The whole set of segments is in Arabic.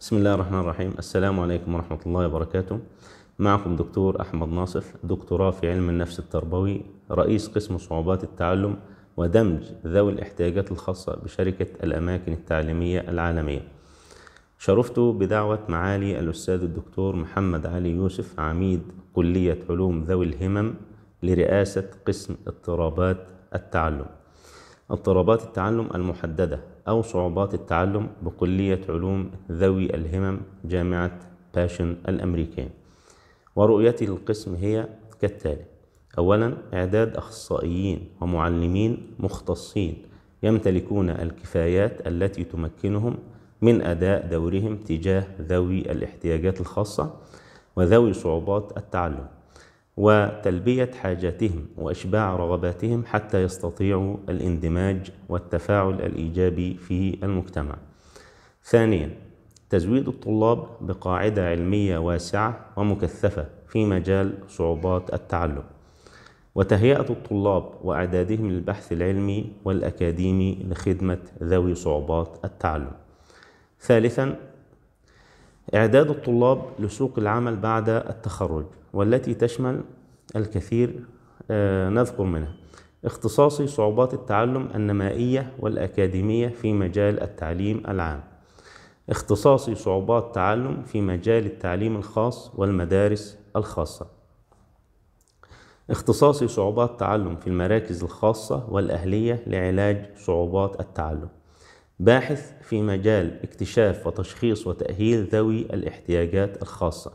بسم الله الرحمن الرحيم السلام عليكم ورحمة الله وبركاته معكم دكتور أحمد ناصف دكتوراه في علم النفس التربوي رئيس قسم صعوبات التعلم ودمج ذوي الاحتياجات الخاصة بشركة الأماكن التعليمية العالمية شرفت بدعوة معالي الأستاذ الدكتور محمد علي يوسف عميد كلية علوم ذوي الهمم لرئاسة قسم اضطرابات التعلم اضطرابات التعلم المحددة أو صعوبات التعلم بكلية علوم ذوي الهمم جامعة باشن الأمريكية ورؤيتي للقسم هي كالتالي أولا إعداد أخصائيين ومعلمين مختصين يمتلكون الكفايات التي تمكنهم من أداء دورهم تجاه ذوي الاحتياجات الخاصة وذوي صعوبات التعلم وتلبية حاجاتهم وإشباع رغباتهم حتى يستطيعوا الاندماج والتفاعل الإيجابي في المجتمع. ثانيا تزويد الطلاب بقاعدة علمية واسعة ومكثفة في مجال صعوبات التعلم. وتهيئة الطلاب وإعدادهم للبحث العلمي والأكاديمي لخدمة ذوي صعوبات التعلم. ثالثا إعداد الطلاب لسوق العمل بعد التخرج والتي تشمل الكثير آه، نذكر منها اختصاصي صعوبات التعلم النمائية والأكاديمية في مجال التعليم العام اختصاصي صعوبات تعلم في مجال التعليم الخاص والمدارس الخاصة اختصاصي صعوبات تعلم في المراكز الخاصة والأهلية لعلاج صعوبات التعلم باحث في مجال اكتشاف وتشخيص وتأهيل ذوي الاحتياجات الخاصة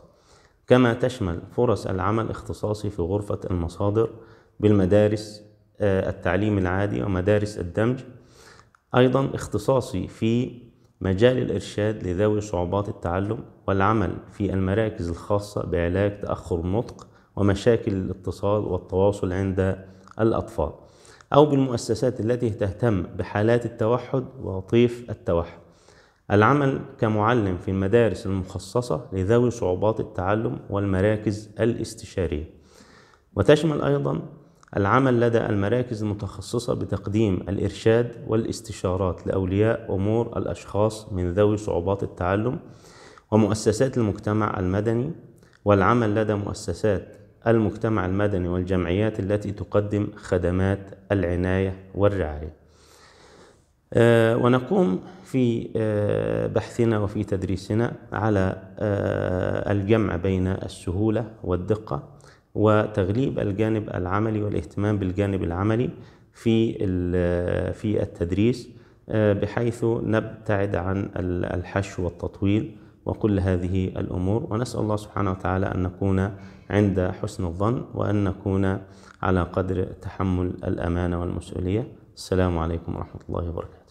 كما تشمل فرص العمل اختصاصي في غرفة المصادر بالمدارس آه، التعليم العادي ومدارس الدمج أيضا اختصاصي في مجال الإرشاد لذوي صعوبات التعلم والعمل في المراكز الخاصة بعلاج تأخر النطق ومشاكل الاتصال والتواصل عند الأطفال أو بالمؤسسات التي تهتم بحالات التوحد وطيف التوحد العمل كمعلم في المدارس المخصصة لذوي صعوبات التعلم والمراكز الاستشارية وتشمل أيضا العمل لدى المراكز المتخصصة بتقديم الإرشاد والاستشارات لأولياء أمور الأشخاص من ذوي صعوبات التعلم ومؤسسات المجتمع المدني والعمل لدى مؤسسات المجتمع المدني والجمعيات التي تقدم خدمات العناية والرعاية آه، ونقوم في آه، بحثنا وفي تدريسنا على آه، الجمع بين السهولة والدقة وتغليب الجانب العملي والاهتمام بالجانب العملي في في التدريس بحيث نبتعد عن الحشو والتطويل وكل هذه الأمور ونسأل الله سبحانه وتعالى أن نكون عند حسن الظن وأن نكون على قدر تحمل الأمانة والمسؤولية السلام عليكم ورحمة الله وبركاته